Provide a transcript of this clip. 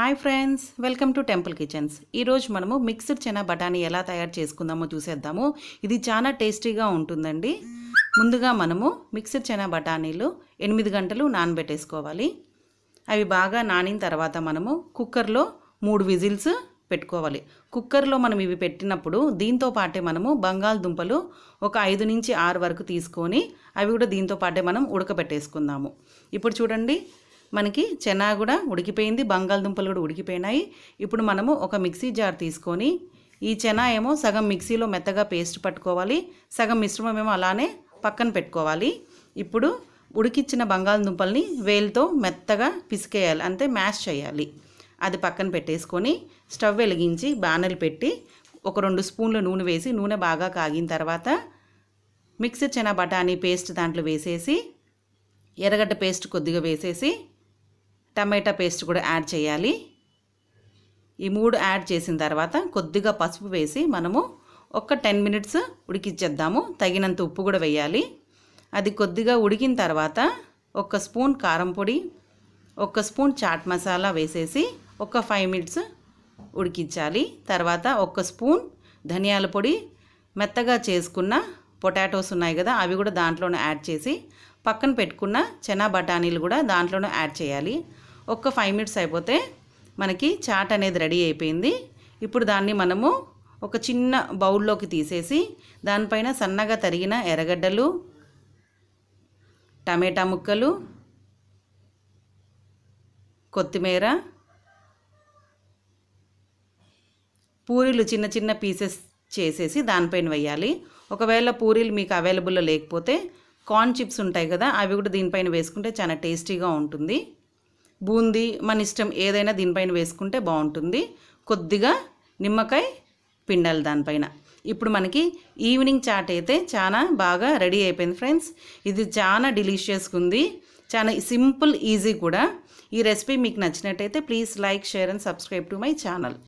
hi friends welcome to Temple Kitchens ఈరోజు మనము mixed chana బఠానీ ఎలా తయారు చేసుకుందామో చూసేద్దాము ఇది చాలా టేస్టీగా ఉంటుందండి ముందుగా మనము మిక్స్డ్ చెన బఠానీలు ఎనిమిది గంటలు నానబెట్టేసుకోవాలి అవి బాగా నానిన తర్వాత మనము కుక్కర్లో మూడు విజిల్స్ పెట్టుకోవాలి కుక్కర్లో మనం ఇవి పెట్టినప్పుడు దీంతో పాటే మనము బంగాళదుంపలు ఒక ఐదు నుంచి ఆరు వరకు తీసుకొని అవి కూడా దీంతో పాటే మనం ఉడకబెట్టేసుకుందాము ఇప్పుడు చూడండి మనకి చెనా కూడా ఉడికిపోయింది బంగాళదుంపలు కూడా ఉడికిపోయినాయి ఇప్పుడు మనము ఒక మిక్సీ జార్ తీసుకొని ఈ చెనా ఏమో సగం మిక్సీలో మెత్తగా పేస్ట్ పట్టుకోవాలి సగం మిశ్రమం ఏమో అలానే పక్కన పెట్టుకోవాలి ఇప్పుడు ఉడికిచ్చిన బంగాళదుంపల్ని వేలుతో మెత్తగా పిసికేయాలి అంతే మ్యాష్ చేయాలి అది పక్కన పెట్టేసుకొని స్టవ్ వెలిగించి బ్యానర్ పెట్టి ఒక రెండు స్పూన్ల నూనె వేసి నూనె బాగా కాగిన తర్వాత మిక్సీ చెన బఠానీ పేస్ట్ దాంట్లో వేసేసి ఎర్రగడ్డ పేస్ట్ కొద్దిగా వేసేసి టమాటా పేస్ట్ కూడా యాడ్ చేయాలి ఈ మూడు యాడ్ చేసిన తర్వాత కొద్దిగా పసుపు వేసి మనము ఒక టెన్ మినిట్స్ ఉడికిచ్చేద్దాము తగినంత ఉప్పు కూడా వేయాలి అది కొద్దిగా ఉడికిన తర్వాత ఒక స్పూన్ కారం పొడి ఒక స్పూన్ చాట్ మసాలా వేసేసి ఒక ఫైవ్ మినిట్స్ ఉడికించాలి తర్వాత ఒక స్పూన్ ధనియాల పొడి మెత్తగా చేసుకున్న పొటాటోస్ ఉన్నాయి కదా అవి కూడా దాంట్లోనే యాడ్ చేసి పక్కన పెట్టుకున్న చెనా బఠానీలు కూడా దాంట్లోనే యాడ్ చేయాలి ఒక్క ఫైవ్ మినిట్స్ అయిపోతే మనకి చాట్ అనేది రెడీ అయిపోయింది ఇప్పుడు దాన్ని మనము ఒక చిన్న బౌల్లోకి తీసేసి దానిపైన సన్నగా తరిగిన ఎర్రగడ్డలు టమాటా ముక్కలు కొత్తిమీర పూరీలు చిన్న చిన్న పీసెస్ చేసేసి దానిపైన వేయాలి ఒకవేళ పూరీలు మీకు అవైలబుల్లో లేకపోతే కార్న్ చిప్స్ ఉంటాయి కదా అవి కూడా దీనిపైన వేసుకుంటే చాలా టేస్టీగా ఉంటుంది బూందీ మన ఇష్టం ఏదైనా దీనిపైన వేసుకుంటే బాగుంటుంది కొద్దిగా నిమ్మకాయ పిండాలి దానిపైన ఇప్పుడు మనకి ఈవినింగ్ చాట్ అయితే చాలా బాగా రెడీ అయిపోయింది ఫ్రెండ్స్ ఇది చాలా డిలీషియస్గా ఉంది చాలా సింపుల్ ఈజీ కూడా ఈ రెసిపీ మీకు నచ్చినట్టయితే please like share and subscribe to my channel